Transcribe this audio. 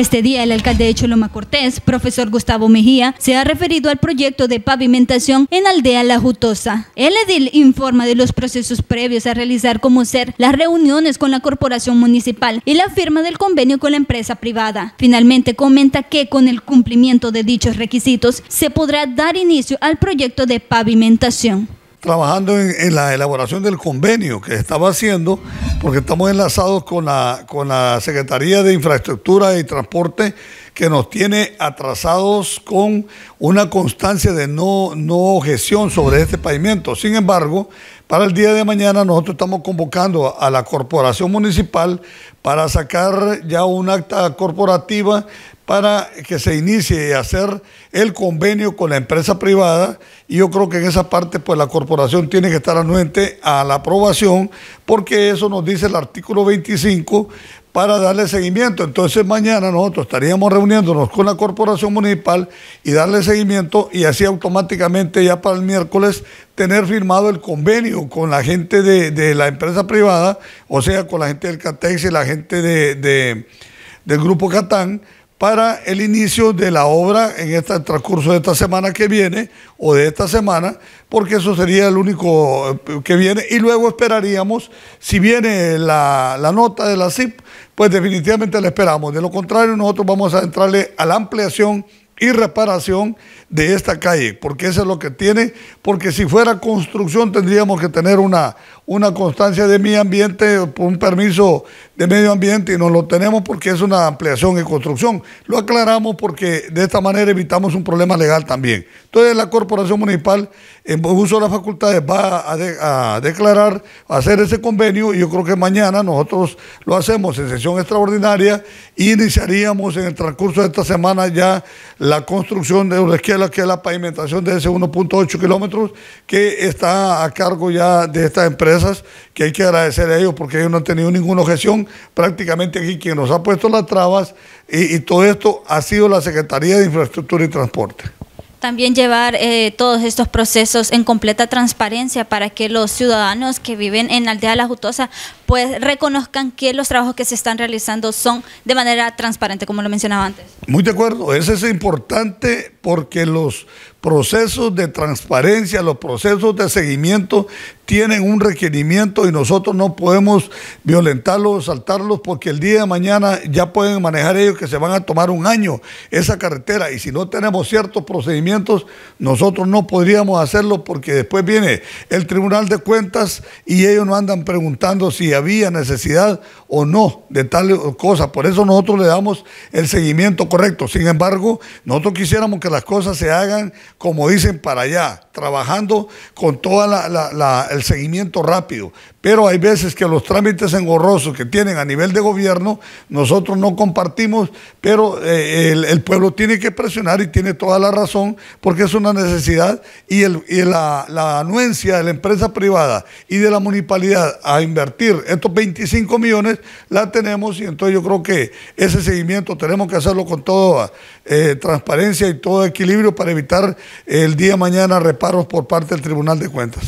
Este día el alcalde de Choloma Cortés, profesor Gustavo Mejía, se ha referido al proyecto de pavimentación en Aldea La Jutosa. El edil informa de los procesos previos a realizar como ser las reuniones con la corporación municipal y la firma del convenio con la empresa privada. Finalmente comenta que con el cumplimiento de dichos requisitos se podrá dar inicio al proyecto de pavimentación trabajando en, la elaboración del convenio que estaba haciendo, porque estamos enlazados con la, con la Secretaría de Infraestructura y Transporte que nos tiene atrasados con una constancia de no, no objeción sobre este pavimento. Sin embargo, para el día de mañana nosotros estamos convocando a la corporación municipal para sacar ya un acta corporativa para que se inicie y hacer el convenio con la empresa privada. Y yo creo que en esa parte pues la corporación tiene que estar anuente a la aprobación porque eso nos dice el artículo 25 para darle seguimiento. Entonces mañana nosotros estaríamos reuniéndonos con la corporación municipal y darle seguimiento y así automáticamente ya para el miércoles tener firmado el convenio con la gente de, la empresa privada, o sea, con la gente del CATEX y la gente de, del Grupo Catán para el inicio de la obra en este transcurso de esta semana que viene o de esta semana, porque eso sería el único eh, que viene. Y luego esperaríamos, si viene la, la nota de la CIP, pues definitivamente la esperamos. De lo contrario, nosotros vamos a entrarle a la ampliación y reparación de esta calle, porque eso es lo que tiene, porque si fuera construcción tendríamos que tener una, una constancia de medio ambiente, un permiso de medio ambiente y nos lo tenemos porque es una ampliación y construcción. Lo aclaramos porque de esta manera evitamos un problema legal también. Entonces la Corporación Municipal, en uso de las facultades, va a, declarar, a hacer ese convenio y yo creo que mañana nosotros lo hacemos en sesión extraordinaria e iniciaríamos en el transcurso de esta semana ya la construcción de una esquela que es la pavimentación de ese 1.8 kilómetros que está a cargo ya de esta empresa que hay que agradecer a ellos porque ellos no han tenido ninguna objeción. Prácticamente aquí quien nos ha puesto las trabas y, todo esto ha sido la Secretaría de Infraestructura y Transporte también llevar eh, todos estos procesos en completa transparencia para que los ciudadanos que viven en la aldea de La Jutosa pues reconozcan que los trabajos que se están realizando son de manera transparente, como lo mencionaba antes. Muy de acuerdo, eso es importante porque los procesos de transparencia, los procesos de seguimiento tienen un requerimiento y nosotros no podemos violentarlos, saltarlos, porque el día de mañana ya pueden manejar ellos que se van a tomar un año esa carretera. Y si no tenemos ciertos procedimientos, nosotros no podríamos hacerlo porque después viene el Tribunal de Cuentas y ellos no andan preguntando si había necesidad o no de tal cosa. Por eso nosotros le damos el seguimiento correcto. Sin embargo, nosotros quisiéramos que las cosas se hagan como dicen para allá, trabajando con toda la, seguimiento rápido, pero hay veces que los trámites engorrosos que tienen a nivel de gobierno, nosotros no compartimos, pero eh, el, pueblo tiene que presionar y tiene toda la razón porque es una necesidad y, el, la, anuencia de la empresa privada y de la municipalidad a invertir estos 25 millones la tenemos y entonces yo creo que ese seguimiento tenemos que hacerlo con toda eh, transparencia y todo equilibrio para evitar el día de mañana reparos por parte del Tribunal de Cuentas.